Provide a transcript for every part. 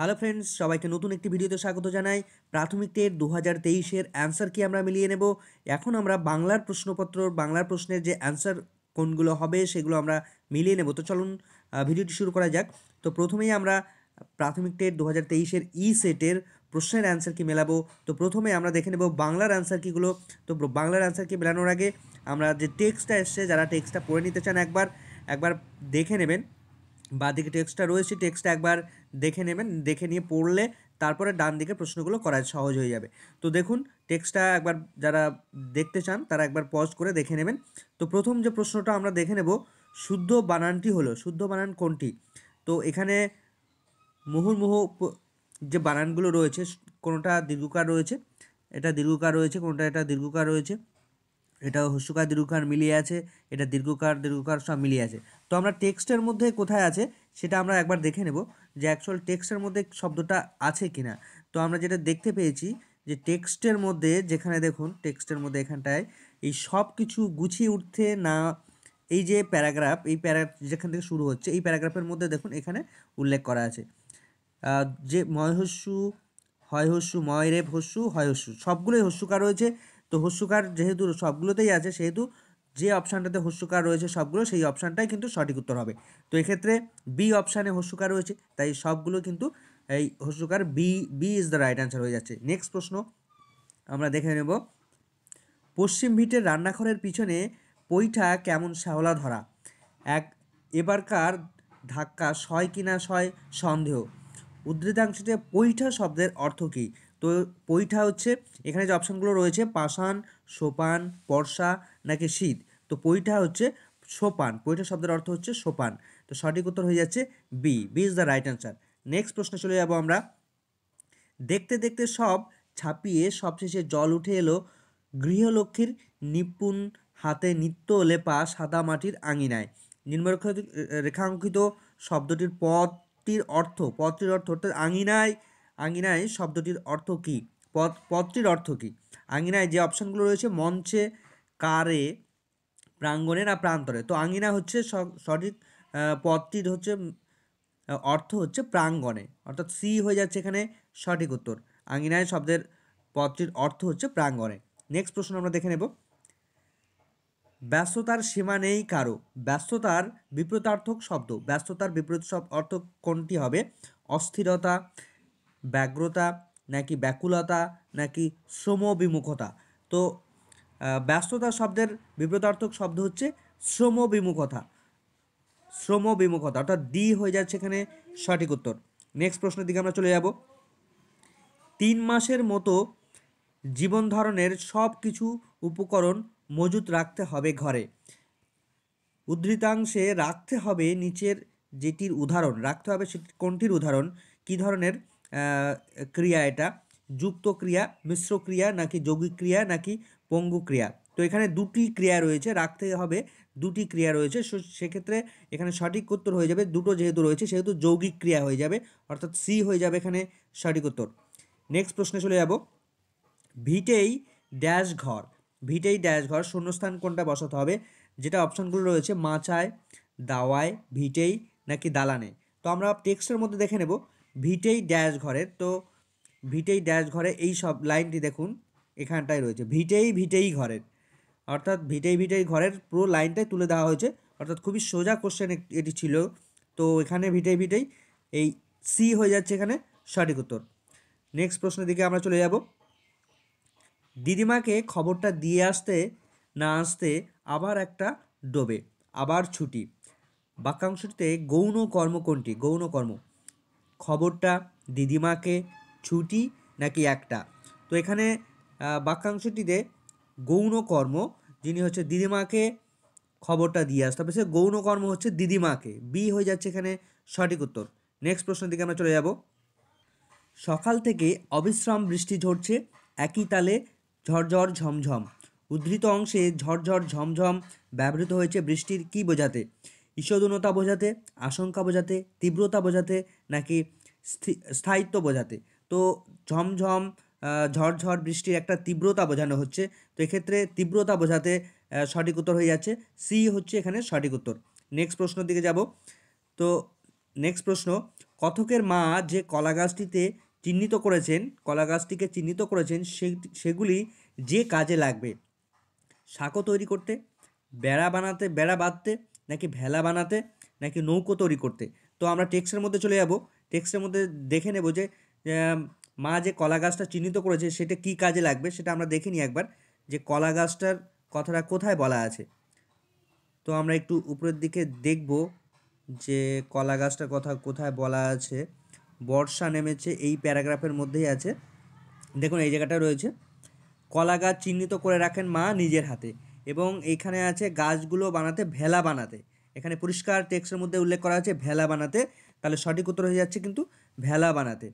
hello friends সবাইকে নতুন একটি ভিডিওতে স্বাগত জানাই প্রাথমিক টের দু হাজার তেইশের অ্যান্সার কি আমরা মিলিয়ে নেব এখন আমরা বাংলার প্রশ্নপত্র বাংলার প্রশ্নের যে অ্যান্সার কোনগুলো হবে সেগুলো আমরা মিলিয়ে নেব তো চলুন ভিডিওটি শুরু করা যাক তো প্রথমেই আমরা প্রাথমিক টের দু হাজার তেইশের ই সেটের প্রশ্নের অ্যান্সার কি মেলাবো তো প্রথমে আমরা দেখে নেব বাংলার অ্যান্সার কিগুলো তো বাংলার অ্যান্সার কি মেলানোর আগে আমরা যে টেক্সটটা এসছে যারা টেক্সটটা পড়ে নিতে চান একবার একবার দেখে নেবেন বাঁদিকে টেক্সটটা রয়েছে টেক্সটটা একবার দেখে নেবেন দেখে নিয়ে পড়লে তারপরে ডান দিকে প্রশ্নগুলো করা সহজ হয়ে যাবে তো দেখুন টেক্সটটা একবার যারা দেখতে চান তারা একবার পজ করে দেখে নেবেন তো প্রথম যে প্রশ্নটা আমরা দেখে নেব শুদ্ধ বানানটি হলো শুদ্ধ বানান কোনটি তো এখানে মুহুর্মুহ যে বানানগুলো রয়েছে কোনোটা দীর্ঘকার রয়েছে এটা দীর্ঘকার রয়েছে কোনটা এটা দীর্ঘকার রয়েছে এটা হস্যকার দীর্ঘকার মিলিয়ে আছে এটা দীর্ঘকার দীর্ঘকার সব মিলিয়ে আছে তো আমরা টেক্সটের মধ্যে কোথায় আছে সেটা আমরা একবার দেখে নেব যে অ্যাকচুয়াল টেক্সটের মধ্যে শব্দটা আছে কি না তো আমরা যেটা দেখতে পেয়েছি যে টেক্সটের মধ্যে যেখানে দেখুন টেক্সটের মধ্যে এখানটায় এই সব কিছু গুছিয়ে উঠতে না এই যে প্যারাগ্রাফ এই প্যারা যেখান থেকে শুরু হচ্ছে এই প্যারাগ্রাফের মধ্যে দেখুন এখানে উল্লেখ করা আছে যে ময়হস্যু হয় হস্যু রেপ হস্যু হয় হস্যু সবগুলোই হস্যুকার রয়েছে তো হস্যকার যেহেতু সবগুলোতেই আছে সেহেতু যে অপশানটাতে হস্যকার রয়েছে সবগুলো সেই অপশানটাই কিন্তু সঠিক উত্তর হবে তো এক্ষেত্রে বি অপশানে হস্যকার রয়েছে তাই সবগুলো কিন্তু এই হস্যকার B B is the right answer হয়ে যাচ্ছে নেক্সট প্রশ্ন আমরা দেখে নেব পশ্চিম ভিটের রান্নাঘরের পিছনে পৈঠা কেমন শ্যাওলা ধরা এক এবারকার ধাক্কা সয় কিনা সয় সন্দেহ উদ্ধৃতাংশে পৈঠা শব্দের অর্থ কী তো পৈঠা হচ্ছে এখানে যে অপশানগুলো রয়েছে পাষাণ সোপান বর্ষা নাকি শীত তো পৈঠা হচ্ছে সোপান পৈঠা শব্দের অর্থ হচ্ছে সোপান তো সঠিক উত্তর হয়ে যাচ্ছে B B is the right answer next প্রশ্নে চলে যাব আমরা দেখতে দেখতে সব ছাপিয়ে সবশেষে জল উঠে এলো গৃহলক্ষ্মীর নিপুণ হাতে নিত্য লেপা সাদা মাটির আঙিনায় রেখাঙ্কিত শব্দটির পদটির অর্থ পদটির অর্থ অর্থাৎ আঙিনায় আঙ্গিনায় শব্দটির অর্থ কী পদ পদটির অর্থ কী আঙ্গিনায় যে অপশানগুলো রয়েছে মঞ্চে কারে প্রাঙ্গণে না প্রান্তরে তো আঙ্গিনা হচ্ছে সঠিক পদটির হচ্ছে অর্থ হচ্ছে প্রাঙ্গণে অর্থাৎ সি হয়ে যাচ্ছে এখানে সঠিক উত্তর আঙ্গিনায় শব্দের পদটির অর্থ হচ্ছে প্রাঙ্গণে নেক্সট প্রশ্ন আমরা দেখে নেব ব্যস্ততার সীমা নেই কারো ব্যস্ততার বিপ্রতার্থক শব্দ ব্যস্ততার বিপরীত অর্থ কোনটি হবে অস্থিরতা ব্যগ্রতা নাকি ব্যাকুলতা নাকি শ্রমবিমুখতা তো ব্যস্ততা শব্দের বিব্রতার্থক শব্দ হচ্ছে শ্রমবিমুখতা বিমুখতা অর্থাৎ দি হয়ে যাচ্ছে এখানে সঠিক উত্তর নেক্সট প্রশ্নের দিকে আমরা চলে যাব তিন মাসের মতো জীবন ধরনের সব কিছু উপকরণ মজুত রাখতে হবে ঘরে উদ্ধৃতাংশে রাখতে হবে নিচের যেটির উদাহরণ রাখতে হবে সেটি কোনটির উদাহরণ কী ধরনের ক্রিয়া এটা যুক্ত ক্রিয়া মিশ্র ক্রিয়া নাকি যৌগিক ক্রিয়া নাকি পঙ্গু ক্রিয়া তো এখানে দুটি ক্রিয়া রয়েছে রাখতে হবে দুটি ক্রিয়া রয়েছে সেক্ষেত্রে এখানে সঠিক উত্তর হয়ে যাবে দুটো যেহেতু রয়েছে সেহেতু যৌগিক ক্রিয়া হয়ে যাবে অর্থাৎ সি হয়ে যাবে এখানে সঠিক উত্তর নেক্সট প্রশ্নে চলে যাব ভিটেই ড্যাশ ঘর ভিটেই ড্যাশ ঘর শূন্যস্থান কোনটা বসাতে হবে যেটা অপশানগুলো রয়েছে মাচায় দাওয়ায় ভিটেই নাকি দালানে তো আমরা টেক্সটের মধ্যে দেখে নেবো ভিটেই ড্যাশ ঘরের তো ভিটেই ড্যাশ ঘরে এই সব লাইনটি দেখুন এখানটায় রয়েছে ভিটেই ভিটেই ঘরের অর্থাৎ ভিটেই ভিটেই ঘরের পুরো লাইনটাই তুলে দেওয়া হয়েছে অর্থাৎ খুবই সোজা কোশ্চেন এটি ছিল তো এখানে ভিটেই ভিটেই এই সি হয়ে যাচ্ছে এখানে সঠিক উত্তর নেক্সট প্রশ্নের দিকে আমরা চলে যাব দিদিমাকে খবরটা দিয়ে আসতে না আসতে আবার একটা ডোবে আবার ছুটি বাক্যাংশটিতে গৌণ কর্ম কোনটি গৌণ কর্ম খবরটা দিদিমাকে ছুটি নাকি একটা তো এখানে বাক্যাংশটিতে গৌণ কর্ম যিনি হচ্ছে দিদিমাকে খবরটা দিয়ে আসতে হবে সে গৌণ কর্ম হচ্ছে দিদিমাকে বি হয়ে যাচ্ছে এখানে সঠিক উত্তর নেক্সট প্রশ্নের দিকে আমরা চলে যাব সকাল থেকে অবিশ্রাম বৃষ্টি ঝরছে একই তালে ঝরঝর ঝমঝম উদ্ধৃত অংশে ঝরঝর ঝমঝম ব্যবহৃত হয়েছে বৃষ্টির কি বোঝাতে ঈশ্বরতা বোঝাতে আশঙ্কা বোঝাতে তীব্রতা বোঝাতে নাকি স্থায়িত্ব বোঝাতে তো ঝমঝম ঝড়ঝড় বৃষ্টির একটা তীব্রতা বোঝানো হচ্ছে তো এক্ষেত্রে তীব্রতা বোঝাতে সঠিক উত্তর হয়ে যাচ্ছে সি হচ্ছে এখানে সঠিক উত্তর নেক্সট প্রশ্ন দিকে যাব তো নেক্সট প্রশ্ন কথকের মা যে কলা গাছটিতে চিহ্নিত করেছেন কলা গাছটিকে চিহ্নিত করেছেন সেগুলি যে কাজে লাগবে শাকও তৈরি করতে বেড়া বানাতে বেড়া বাঁধতে নাকি ভেলা বানাতে নাকি নৌকো তৈরি করতে তো আমরা টেক্সটের মধ্যে চলে যাব টেক্সটের মধ্যে দেখে নেব যে মা যে কলা গাছটা চিহ্নিত করেছে সেটা কি কাজে লাগবে সেটা আমরা দেখে নিই একবার যে কলা গাছটার কথাটা কোথায় বলা আছে তো আমরা একটু উপরের দিকে দেখব যে কলা গাছটার কথা কোথায় বলা আছে বর্ষা নেমেছে এই প্যারাগ্রাফের মধ্যেই আছে দেখুন এই জায়গাটা রয়েছে কলা গাছ চিহ্নিত করে রাখেন মা নিজের হাতে এবং এইখানে আছে গাছগুলো বানাতে ভেলা বানাতে এখানে পরিষ্কার টেক্সের মধ্যে উল্লেখ করা আছে ভেলা বানাতে তাহলে সঠিক উত্তর হয়ে যাচ্ছে কিন্তু ভেলা বানাতে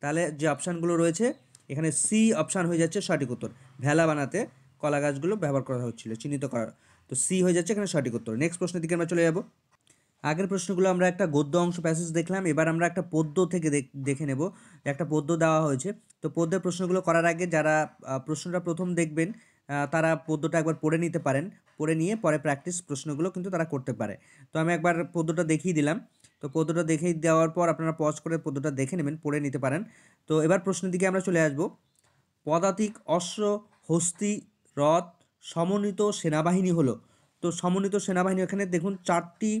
তাহলে যে অপশানগুলো রয়েছে এখানে সি অপশান হয়ে যাচ্ছে সঠিক উত্তর ভেলা বানাতে কলা গাছগুলো ব্যবহার করা হচ্ছিলো চিহ্নিত করা তো সি হয়ে যাচ্ছে এখানে সঠিক উত্তর নেক্সট প্রশ্নের দিকে আমরা চলে যাব আগের প্রশ্নগুলো আমরা একটা গদ্য অংশ প্যাসেজ দেখলাম এবার আমরা একটা পদ্য থেকে দেখে নেব একটা পদ্য দেওয়া হয়েছে তো পদ্যের প্রশ্নগুলো করার আগে যারা প্রশ্নটা প্রথম দেখবেন তারা পদ্যটা একবার পড়ে নিতে পারেন পড়ে নিয়ে পরে প্র্যাকটিস প্রশ্নগুলো কিন্তু তারা করতে পারে তো আমি একবার পদ্যটা দেখিয়ে দিলাম তো পদ্যটা দেখে দেওয়ার পর আপনারা পজ করে পদ্যটা দেখে নেবেন পড়ে নিতে পারেন তো এবার প্রশ্নের দিকে আমরা চলে আসব পদাতিক অশ্ব হস্তি রথ সমন্বিত সেনাবাহিনী হলো তো সমন্বিত সেনাবাহিনী এখানে দেখুন চারটি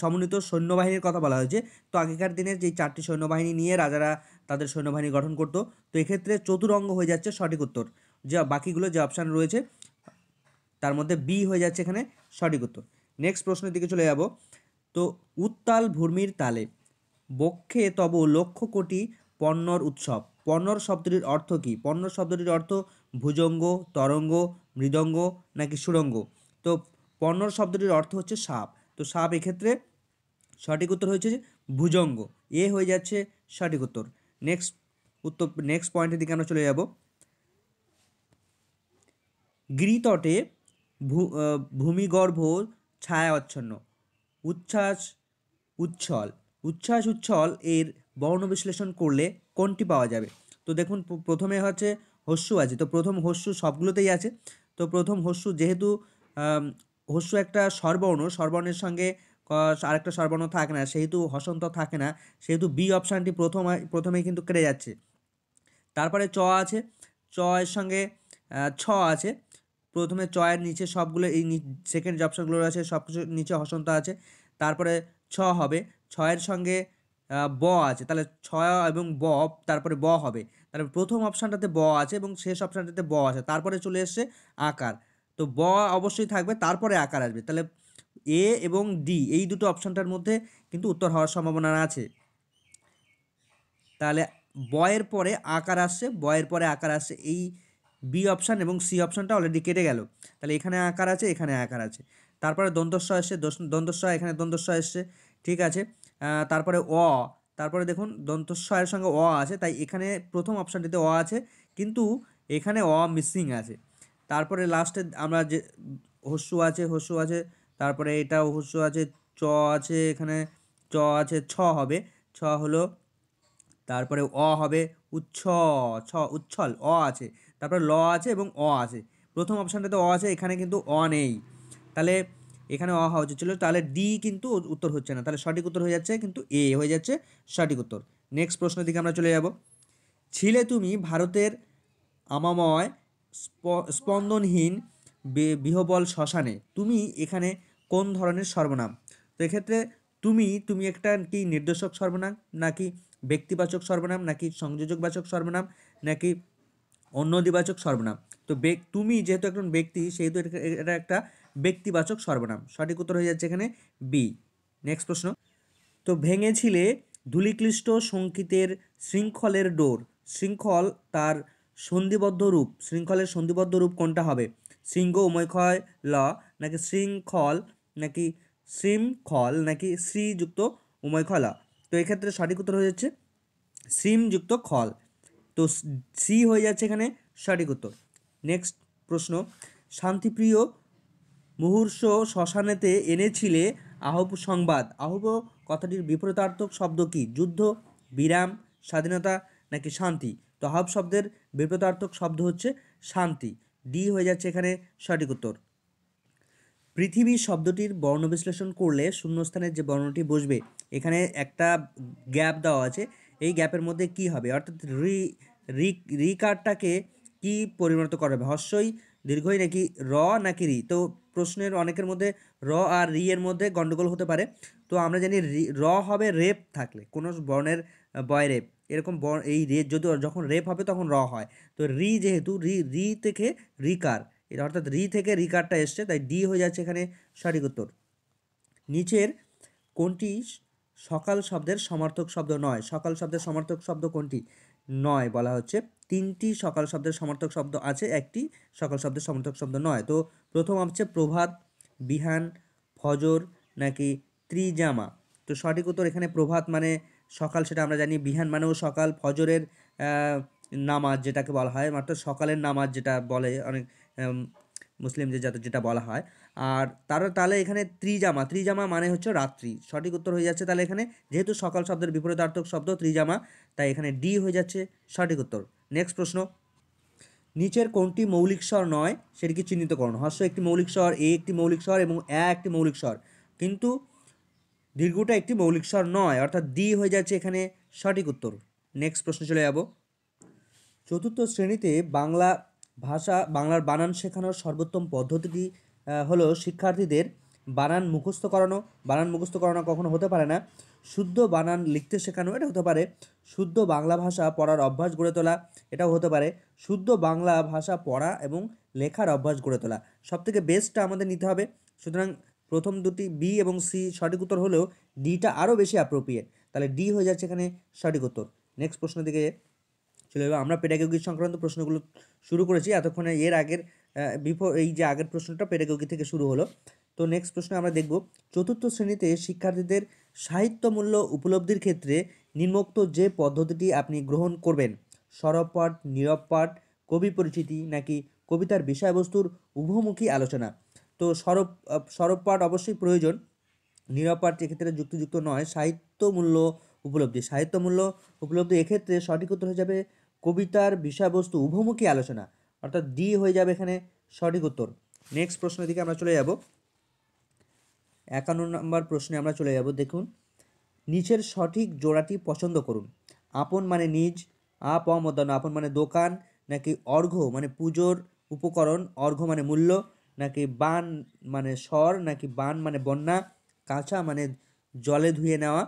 সমন্বিত সৈন্যবাহিনীর কথা বলা হয়েছে তো আগেকার দিনের যে চারটি সৈন্যবাহিনী নিয়ে রাজারা তাদের সৈন্যবাহিনী গঠন করত তো এক্ষেত্রে চতুরঙ্গ হয়ে যাচ্ছে সঠিক উত্তর যে বাকিগুলো যে অপশান রয়েছে তার মধ্যে বি হয়ে যাচ্ছে এখানে সঠিক উত্তর নেক্সট প্রশ্নের দিকে চলে যাব তো উত্তাল ভূমির তালে বক্ষে তব লক্ষ কোটি পণ্যর উৎসব পণ্যর শব্দটির অর্থ কী পণ্য শব্দটির অর্থ ভুজঙ্গ তরঙ্গ মৃদঙ্গ নাকি সুরঙ্গ তো পণ্যর শব্দটির অর্থ হচ্ছে সাপ তো সাপ এক্ষেত্রে সঠিক উত্তর হয়েছে ভুজঙ্গ এ হয়ে যাচ্ছে সঠিক উত্তর নেক্সট উত্তর নেক্সট পয়েন্টের দিকে আমরা চলে যাব গিরিতটে ভূমিগর্ভ ছায়াচ্ছন্ন উচ্ছ্বাস উচ্ছল উচ্ছ্বাস উচ্ছল এর বর্ণ বিশ্লেষণ করলে কোনটি পাওয়া যাবে তো দেখুন প্রথমে হচ্ছে হস্যু আছে তো প্রথম হস্যু সবগুলোতেই আছে তো প্রথম হস্যু যেহেতু হস্যু একটা স্বরবর্ণ স্বরবর্ণের সঙ্গে আরেকটা স্বরবর্ণ থাকে না সেহেতু হসন্ত থাকে না সেহেতু বি অপশানটি প্রথম প্রথমেই কিন্তু কেটে যাচ্ছে তারপরে চ আছে চ এর সঙ্গে ছ আছে প্রথমে চয়ের নিচে সবগুলো এই সেকেন্ড যে অপশানগুলো রয়েছে সব কিছু নিচে হসন্ত আছে তারপরে ছ হবে ছয়ের সঙ্গে ব আছে তাহলে ছয় এবং ব তারপরে ব হবে তাহলে প্রথম অপশানটাতে ব আছে এবং শেষ অপশানটাতে ব আছে তারপরে চলে এসছে আকার তো ব অবশ্যই থাকবে তারপরে আকার আসবে তাহলে এ এবং ডি এই দুটো অপশানটার মধ্যে কিন্তু উত্তর হওয়ার সম্ভাবনা আছে তাহলে বয়ের পরে আকার আসছে বয়ের পরে আকার আসছে এই বি অপশান এবং সি অপশানটা অলরেডি কেটে গেল তাহলে এখানে আকার আছে এখানে আকার আছে তারপরে দন্তস্ব এসছে দন্তস্ব এখানে দন্তস্ব এসছে ঠিক আছে তারপরে অ তারপরে দেখুন দন্তস্বয়ের সঙ্গে অ আছে তাই এখানে প্রথম অপশানটিতে অ আছে কিন্তু এখানে অ মিসিং আছে তারপরে লাস্টে আমরা যে হস্যু আছে হস্যু আছে তারপরে এটা হস্যু আছে চ আছে এখানে চ আছে ছ হবে ছ হলো তারপরে অ হবে উচ্ছ ছ উচ্ছল অ আছে তারপরে ল আছে এবং অ আছে প্রথম অপশানটাতে অ আছে এখানে কিন্তু অ নেই তাহলে এখানে অ হওয়া উচিত ছিল তাহলে ডি কিন্তু উত্তর হচ্ছে না তাহলে সঠিক উত্তর হয়ে যাচ্ছে কিন্তু এ হয়ে যাচ্ছে সঠিক উত্তর নেক্সট প্রশ্নের দিকে আমরা চলে যাব ছিলে তুমি ভারতের আমাময় স্পন্দনহীন বিহবল শ্মশানে তুমি এখানে কোন ধরনের সর্বনাম তো এক্ষেত্রে তুমি তুমি একটা কি নির্দেশক সর্বনাম নাকি ব্যক্তিবাচক সর্বনাম নাকি সংযোজকবাচক সর্বনাম নাকি অন্য দিবাচক সর্বনাম তো তুমি যেহেতু একজন ব্যক্তি সেহেতু এটা একটা ব্যক্তিবাচক সর্বনাম সঠিক উত্তর হয়ে যাচ্ছে এখানে বি নেক্সট প্রশ্ন তো ভেঙেছিলে ধুলিক্লিষ্ট সংকিতের শৃঙ্খলের ডোর শৃঙ্খল তার সন্ধিবদ্ধ রূপ শৃঙ্খলের সন্ধিবদ্ধ রূপ কোনটা হবে শৃঙ্গ উময়ক্ষয় ল নাকি শৃঙ্খল নাকি শৃঙ্খল নাকি শ্রীযুক্ত উময়খলা তো এক্ষেত্রে সঠিক উত্তর হয়ে যাচ্ছে শ্রীমযুক্ত খল তো সি হয়ে যাচ্ছে এখানে সঠিক উত্তর নেক্সট প্রশ্ন শান্তিপ্রিয় মুহূর্ষ শ্মশানেতে এনেছিলে আহব সংবাদ আহব কথাটির বিপরীতার্থক শব্দ কি যুদ্ধ বিরাম স্বাধীনতা নাকি শান্তি তো আহব শব্দের বিপরীতার্থক শব্দ হচ্ছে শান্তি ডি হয়ে যাচ্ছে এখানে সঠিক উত্তর পৃথিবী শব্দটির বর্ণ বিশ্লেষণ করলে শূন্যস্থানের যে বর্ণটি বসবে এখানে একটা গ্যাপ দেওয়া আছে এই গ্যাপের মধ্যে কি হবে অর্থাৎ রি রি রিকারটাকে কারটাকে কী পরিণত করবে হবে হস্যই দীর্ঘই নাকি র নাকি রি তো প্রশ্নের অনেকের মধ্যে র আর রি এর মধ্যে গণ্ডগোল হতে পারে তো আমরা জানি র হবে রেপ থাকলে কোনো বর্ণের বয় রেপ এরকম বর্ণ এই রে যদি যখন রেপ হবে তখন র হয় তো রি যেহেতু রি রি থেকে রিকার এটা অর্থাৎ রি থেকে রিকারটা এসছে তাই ডি হয়ে যাচ্ছে এখানে সঠিক উত্তর নিচের কোনটি সকাল শব্দের সমার্থক শব্দ নয় সকাল শব্দের সমার্থক শব্দ কোনটি নয় বলা হচ্ছে তিনটি সকাল শব্দের সমার্থক শব্দ আছে একটি সকাল শব্দের সমর্থক শব্দ নয় তো প্রথম হচ্ছে প্রভাত বিহান ফজর নাকি ত্রিজামা তো সঠিক উত্তর এখানে প্রভাত মানে সকাল সেটা আমরা জানি বিহান মানেও সকাল ফজরের নামাজ যেটাকে বলা হয় মাত্র সকালের নামাজ যেটা বলে অনেক মুসলিমদের যাতে যেটা বলা হয় আর তার তাহলে এখানে ত্রিজামা ত্রিজামা মানে হচ্ছে রাত্রি সঠিক উত্তর হয়ে যাচ্ছে তাহলে এখানে যেহেতু সকাল শব্দের বিপরীতার্থক শব্দ ত্রিজামা তাই এখানে ডি হয়ে যাচ্ছে সঠিক উত্তর নেক্সট প্রশ্ন নিচের কোনটি মৌলিক স্বর নয় সেটিকে করুন হর্ষ একটি মৌলিক স্বর এ একটি মৌলিক স্বর এবং অ্যা একটি মৌলিক স্বর কিন্তু দীর্ঘটা একটি মৌলিক স্বর নয় অর্থাৎ ডি হয়ে যাচ্ছে এখানে সঠিক উত্তর নেক্সট প্রশ্ন চলে যাব চতুর্থ শ্রেণীতে বাংলা ভাষা বাংলার বানান শেখানোর সর্বোত্তম পদ্ধতিটি হলো শিক্ষার্থীদের বানান মুখস্থ করানো বানান মুখস্থ করানো কখনো হতে পারে না শুদ্ধ বানান লিখতে শেখানো এটা হতে পারে শুদ্ধ বাংলা ভাষা পড়ার অভ্যাস গড়ে তোলা এটাও হতে পারে শুদ্ধ বাংলা ভাষা পড়া এবং লেখার অভ্যাস গড়ে তোলা সবথেকে বেস্টটা আমাদের নিতে হবে সুতরাং প্রথম দুটি বি এবং সি সঠিক উত্তর হলেও ডিটা আরও বেশি অ্যাপ্রোপ্রিয়েট তাহলে ডি হয়ে যাচ্ছে এখানে সঠিক উত্তর নেক্সট প্রশ্নের দিকে চলে যাবো আমরা পেডাগোগি সংক্রান্ত প্রশ্নগুলো শুরু করেছি এতক্ষণে এর আগের বিফোর এই যে আগের প্রশ্নটা পেডাগোগি থেকে শুরু হলো তো নেক্সট প্রশ্ন আমরা দেখব চতুর্থ শ্রেণীতে শিক্ষার্থীদের সাহিত্যমূল্য উপলব্ধির ক্ষেত্রে নিম্নোক্ত যে পদ্ধতিটি আপনি গ্রহণ করবেন সরব পাঠ নীরব পাঠ কবি পরিচিতি নাকি কবিতার বিষয়বস্তুর উভমুখী আলোচনা তো সরব সরব পাঠ অবশ্যই প্রয়োজন নীরব পাঠ এক্ষেত্রে যুক্তিযুক্ত নয় সাহিত্যমূল্য উপলব্ধি সাহিত্যমূল্য উপলব্ধি এক্ষেত্রে সঠিক উত্তর হয়ে যাবে কবিতার বিষয়বস্তু উভমুখী আলোচনা অর্থাৎ ডি হয়ে যাবে এখানে সঠিক উত্তর নেক্সট প্রশ্নের দিকে আমরা চলে যাব একান্ন নম্বর প্রশ্নে আমরা চলে যাব দেখুন নিচের সঠিক জোড়াটি পছন্দ করুন আপন মানে নিজ আপ অমদান আপন মানে দোকান নাকি অর্ঘ্য মানে পুজোর উপকরণ অর্ঘ্য মানে মূল্য নাকি বান মানে স্বর নাকি বান মানে বন্যা কাঁচা মানে জলে ধুয়ে নেওয়া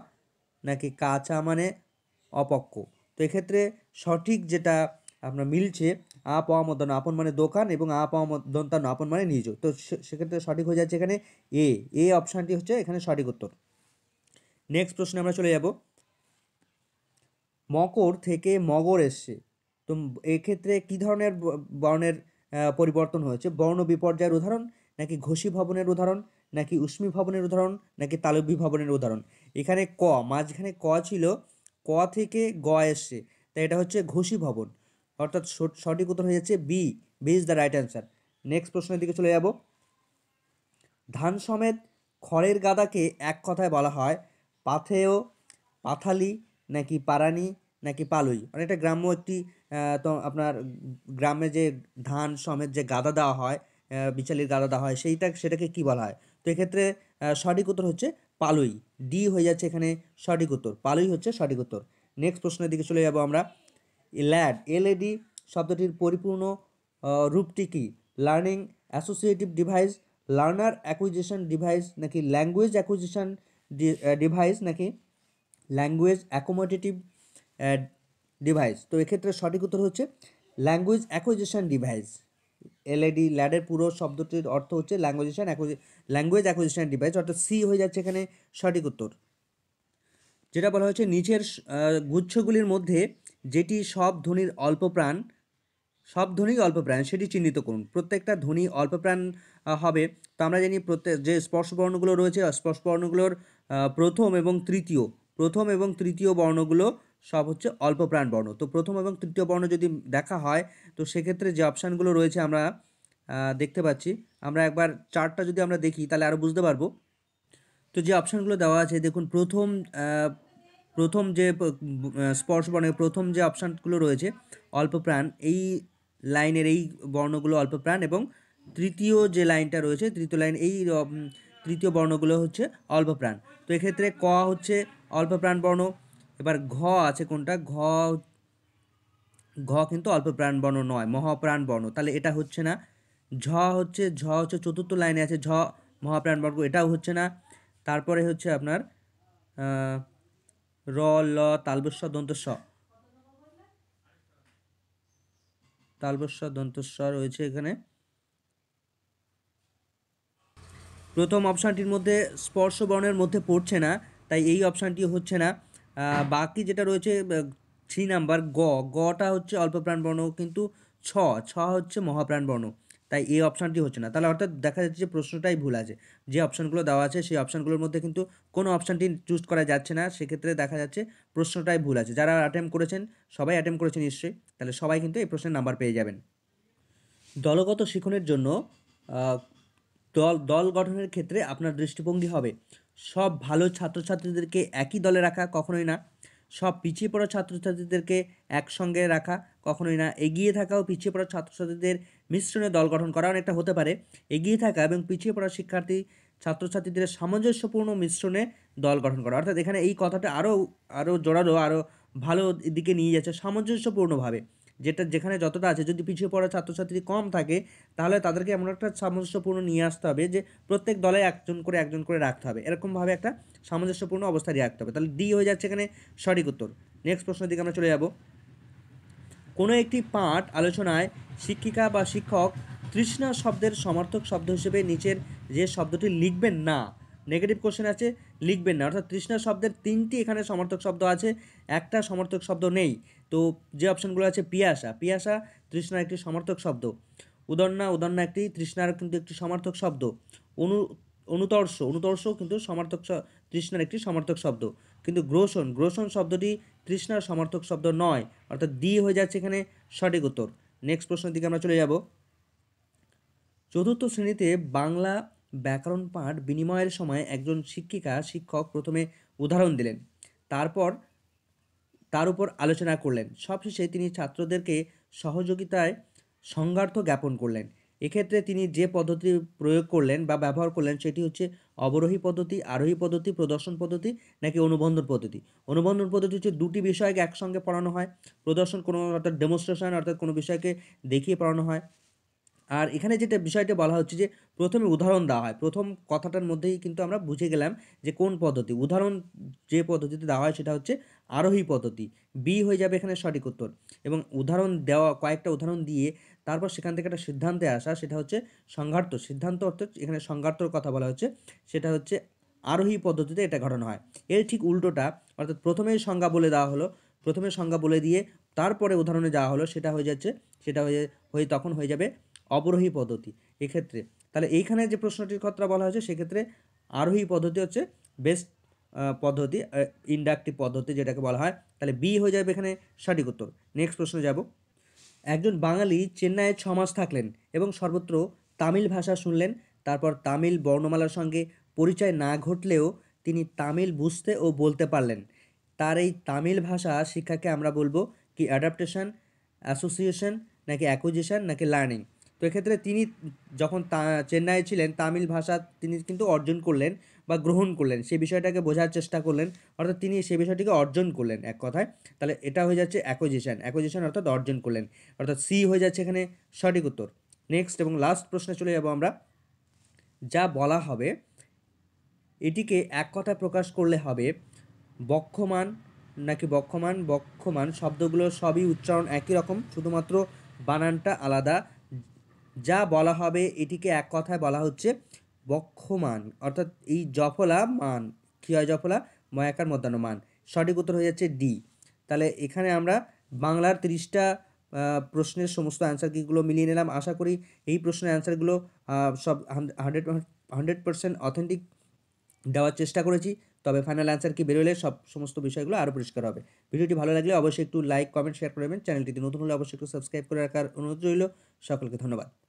নাকি কাঁচা মানে অপক্ক তো এক্ষেত্রে সঠিক যেটা আপনার মিলছে আ পাওয়া মদন আপন মানে দোকান এবং আ পাওয়া মদন্তান আপন মানে নিজ তো সেক্ষেত্রে সঠিক হয়ে যাচ্ছে এখানে এ এ অপশানটি হচ্ছে এখানে সঠিক উত্তর নেক্সট প্রশ্নে আমরা চলে যাব মকর থেকে মগর এসছে তো এক্ষেত্রে কী ধরনের বর্ণের পরিবর্তন হয়েছে বর্ণ বিপর্যয়ের উদাহরণ নাকি ঘষি ভবনের উদাহরণ নাকি উষ্মী ভবনের উদাহরণ নাকি তালব্বী ভবনের উদাহরণ এখানে ক মাঝখানে ক ছিল ক থেকে গ এসছে তাই এটা হচ্ছে ঘষি ভবন অর্থাৎ সঠিক উত্তর হয়ে যাচ্ছে B B is the right answer next প্রশ্নের দিকে চলে যাব ধান সমেত খড়ের গাদাকে এক কথায় বলা হয় পাথেও পাথালি নাকি পারানি নাকি পালুই অনেকটা গ্রাম্য একটি তো আপনার গ্রামে যে ধান সমেত যে গাদা দেওয়া হয় বিচালির গাদা দেওয়া হয় সেইটা সেটাকে কি বলা হয় তো এক্ষেত্রে সঠিক উত্তর হচ্ছে পালুই ডি হয়ে যাচ্ছে এখানে সঠিক উত্তর পালুই হচ্ছে সঠিক উত্তর নেক্সট প্রশ্নের দিকে চলে যাবো আমরা ল্যাড এলএডি শব্দটির পরিপূর্ণ রূপটি কি learning associative device learner acquisition device নাকি ল্যাঙ্গুয়েজ অ্যাকুইজিশন ডিভাইস নাকি ল্যাঙ্গুয়েজ অ্যাকোমোডেটিভ ডিভাইস তো এক্ষেত্রে সঠিক উত্তর হচ্ছে ল্যাঙ্গুয়েজ অ্যাকুইজিশন ডিভাইস এলএডি ল্যাডের পুরো শব্দটির অর্থ হচ্ছে ল্যাঙ্গুয়েজিশন ল্যাঙ্গুয়েজ অ্যাকুইজিশন ডিভাইস অর্থাৎ সি হয়ে যাচ্ছে এখানে সঠিক উত্তর যেটা বলা হয়েছে নিচের গুচ্ছগুলির মধ্যে যেটি সব ধ্বনির অল্প প্রাণ সব ধ্বনি অল্প প্রাণ সেটি চিহ্নিত করুন প্রত্যেকটা ধ্বনি অল্প প্রাণ হবে তো আমরা জানি প্রত্যেক যে স্পর্শ বর্ণগুলো রয়েছে স্পর্শ বর্ণগুলোর প্রথম এবং তৃতীয় প্রথম এবং তৃতীয় বর্ণগুলো সব হচ্ছে অল্প প্রাণ বর্ণ তো প্রথম এবং তৃতীয় বর্ণ যদি দেখা হয় তো সেক্ষেত্রে যে অপশানগুলো রয়েছে আমরা দেখতে পাচ্ছি আমরা একবার চারটা যদি আমরা দেখি তাহলে আরও বুঝতে পারবো তো যে অপশানগুলো দেওয়া আছে দেখুন প্রথম প্রথম যে স্পর্শ বর্ণের প্রথম যে অপশানগুলো রয়েছে অল্প প্রাণ এই লাইনের এই বর্ণগুলো অল্প প্রাণ এবং তৃতীয় যে লাইনটা রয়েছে তৃতীয় লাইন এই তৃতীয় বর্ণগুলো হচ্ছে অল্প প্রাণ তো এক্ষেত্রে ক হচ্ছে অল্প প্রাণ বর্ণ এবার ঘ আছে কোনটা ঘ ঘ কিন্তু অল্প প্রাণ বর্ণ নয় মহাপ্রাণ বর্ণ তাহলে এটা হচ্ছে না ঝ হচ্ছে ঝ হচ্ছে চতুর্থ লাইনে আছে ঝ মহাপ্রাণ বর্গ এটাও হচ্ছে না তারপরে হচ্ছে আপনার র ল তালবস্য দন্তস্ব তালবস্য দন্তস্ব রয়েছে এখানে প্রথম অপশানটির মধ্যে স্পর্শ বর্ণের মধ্যে পড়ছে না তাই এই অপশানটি হচ্ছে না বাকি যেটা রয়েছে থ্রি নাম্বার গ গটা হচ্ছে অল্পপ্রাণ বর্ণ কিন্তু ছ ছ হচ্ছে মহাপ্রাণ বর্ণ তাই এই অপশানটি হচ্ছে না তাহলে অর্থাৎ দেখা যাচ্ছে যে প্রশ্নটাই ভুল আছে যে অপশানগুলো দেওয়া আছে সেই অপশানগুলোর মধ্যে কিন্তু কোনো অপশানটি চুজ করা যাচ্ছে না সেক্ষেত্রে দেখা যাচ্ছে প্রশ্নটাই ভুল আছে যারা অ্যাটেম্প করেছেন সবাই অ্যাটেম্প করেছেন নিশ্চয়ই তাহলে সবাই কিন্তু এই প্রশ্নের নাম্বার পেয়ে যাবেন দলগত শিখনের জন্য দল দল গঠনের ক্ষেত্রে আপনার দৃষ্টিভঙ্গি হবে সব ভালো ছাত্রছাত্রীদেরকে একই দলে রাখা কখনোই না সব পিছিয়ে পড়া ছাত্রছাত্রীদেরকে একসঙ্গে রাখা কখনোই না এগিয়ে থাকা ও পিছিয়ে পড়া ছাত্রছাত্রীদের মিশ্রণে দল গঠন করা অনেকটা হতে পারে এগিয়ে থাকা এবং পিছিয়ে পড়া শিক্ষার্থী ছাত্রছাত্রীদের সামঞ্জস্যপূর্ণ মিশ্রণে দল গঠন করা অর্থাৎ এখানে এই কথাটা আরও আরও জোরালো আরও ভালো দিকে নিয়ে যাচ্ছে সামঞ্জস্যপূর্ণভাবে যেটা যেখানে যতটা আছে যদি পিছিয়ে পড়া ছাত্রছাত্রী কম থাকে তাহলে তাদেরকে এমন একটা সামঞ্জস্যপূর্ণ নিয়ে আসতে হবে যে প্রত্যেক দলে একজন করে একজন করে রাখতে হবে এরকমভাবে একটা সামঞ্জস্যপূর্ণ অবস্থায় রাখতে হবে তাহলে ডি হয়ে যাচ্ছে এখানে সঠিক উত্তর নেক্সট প্রশ্নের দিকে আমরা চলে যাব কোনো একটি পাঠ আলোচনায় শিক্ষিকা বা শিক্ষক তৃষ্ণা শব্দের সমর্থক শব্দ হিসেবে নিচের যে শব্দটি লিখবেন না নেগেটিভ কোশ্চেন আছে লিখবেন না অর্থাৎ তৃষ্ণা শব্দের তিনটি এখানে সমর্থক শব্দ আছে একটা সমর্থক শব্দ নেই তো যে অপশানগুলো আছে পিয়াসা পিয়াসা তৃষ্ণার একটি সমর্থক শব্দ উদন্না উদন্না একটি তৃষ্ণার কিন্তু একটি সমর্থক শব্দ অনু অনুতর্ষ অনুতর্ষ কিন্তু সমর্থক তৃষ্ণার একটি সমর্থক শব্দ কিন্তু গ্রোসন গ্রোসন শব্দটি তৃষ্ণার সমর্থক শব্দ নয় অর্থাৎ দি হয়ে যাচ্ছে এখানে সঠিক উত্তর নেক্সট প্রশ্নের দিকে আমরা চলে যাব চতুর্থ শ্রেণীতে বাংলা ব্যাকরণ পাঠ বিনিময়ের সময় একজন শিক্ষিকা শিক্ষক প্রথমে উদাহরণ দিলেন তারপর তার উপর আলোচনা করলেন সবশেষে তিনি ছাত্রদেরকে সহযোগিতায় সংজ্ঞার্থ জ্ঞাপন করলেন এক্ষেত্রে তিনি যে পদ্ধতি প্রয়োগ করলেন বা ব্যবহার করলেন সেটি হচ্ছে অবরোহী পদ্ধতি আরোহী পদ্ধতি প্রদর্শন পদ্ধতি নাকি অনুবন্ধন পদ্ধতি অনুবন্ধন পদ্ধতি হচ্ছে দুটি বিষয়কে একসঙ্গে পড়ানো হয় প্রদর্শন কোনো অর্থাৎ ডেমনস্ট্রেশন অর্থাৎ কোনো বিষয়কে দেখিয়ে পড়ানো হয় আর এখানে যেটা বিষয়টা বলা হচ্ছে যে প্রথমে উদাহরণ দেওয়া হয় প্রথম কথাটার মধ্যেই কিন্তু আমরা বুঝে গেলাম যে কোন পদ্ধতি উদাহরণ যে পদ্ধতিতে দেওয়া হয় সেটা হচ্ছে আরোহী পদ্ধতি বি হয়ে যাবে এখানে সঠিক উত্তর এবং উদাহরণ দেওয়া কয়েকটা উদাহরণ দিয়ে তারপর সেখান থেকে একটা সিদ্ধান্তে আসা সেটা হচ্ছে সংঘার্ত সিদ্ধান্ত অর্থ এখানে সংঘার্তর কথা বলা হচ্ছে সেটা হচ্ছে আরোহী পদ্ধতিতে এটা ঘটানো হয় এর ঠিক উল্টোটা অর্থাৎ প্রথমেই সংজ্ঞা বলে দেওয়া হলো প্রথমে সংজ্ঞা বলে দিয়ে তারপরে উদাহরণে যাওয়া হলো সেটা হয়ে যাচ্ছে সেটা হয়ে হয়ে তখন হয়ে যাবে অবরোহী পদ্ধতি এক্ষেত্রে তাহলে এইখানে যে প্রশ্নটির কথা বলা হয়েছে সেক্ষেত্রে আরোহী পদ্ধতি হচ্ছে বেস্ট পদ্ধতি ইন্ডাকটিভ পদ্ধতি যেটাকে বলা হয় তাহলে বি হয়ে যাবে এখানে সঠিক উত্তর নেক্সট প্রশ্ন যাব একজন বাঙালি চেন্নাইয়ে ছ মাস থাকলেন এবং সর্বত্র তামিল ভাষা শুনলেন তারপর তামিল বর্ণমালার সঙ্গে পরিচয় না ঘটলেও তিনি তামিল বুঝতে ও বলতে পারলেন তার এই তামিল ভাষা শিক্ষাকে আমরা বলবো কি অ্যাডাপ্টেশন অ্যাসোসিয়েশন নাকি অ্যাকুইজিশন নাকি লার্নিং তো এক্ষেত্রে তিনি যখন চেন্নাইয়ে ছিলেন তামিল ভাষা তিনি কিন্তু অর্জন করলেন বা গ্রহণ করলেন সেই বিষয়টাকে বোঝার চেষ্টা করলেন অর্থাৎ তিনি সেই বিষয়টিকে অর্জন করলেন এক কথায় তাহলে এটা হয়ে যাচ্ছে অ্যাকোজিশন অ্যাকোজিশন অর্থাৎ অর্জন করলেন অর্থাৎ সি হয়ে যাচ্ছে এখানে সঠিক উত্তর নেক্সট এবং লাস্ট প্রশ্নে চলে যাব আমরা যা বলা হবে এটিকে এক কথা প্রকাশ করলে হবে বক্ষমান নাকি বক্ষমান বক্ষমান শব্দগুলো সবই উচ্চারণ একই রকম শুধুমাত্র বানানটা আলাদা যা বলা হবে এটিকে এক কথায় বলা হচ্ছে বক্ষমান অর্থাৎ এই জফলা মান কি হয় জফলা ময়াকার মধ্যাহ্ন মান সঠিক উত্তর হয়ে যাচ্ছে ডি তাহলে এখানে আমরা বাংলার তিরিশটা প্রশ্নের সমস্ত অ্যান্সার কিগুলো মিলিয়ে নিলাম আশা করি এই প্রশ্নের অ্যান্সারগুলো সব হান্ড্রেড হান্ড্রেড পার্সেন্ট অথেন্টিক দেওয়ার চেষ্টা করেছি তবে ফাইনাল অ্যান্সার কি বেরোলে সব সমস্ত বিষয়গুলো আরও পরিষ্কার হবে ভিডিওটি ভালো লাগলে অবশ্যই একটু লাইক কমেন্ট শেয়ার করে দেবেন চ্যানেলটিতে নতুন হলে অবশ্যই একটু সাবস্ক্রাইব করে রাখার অনুরোধ রইল সকলকে ধন্যবাদ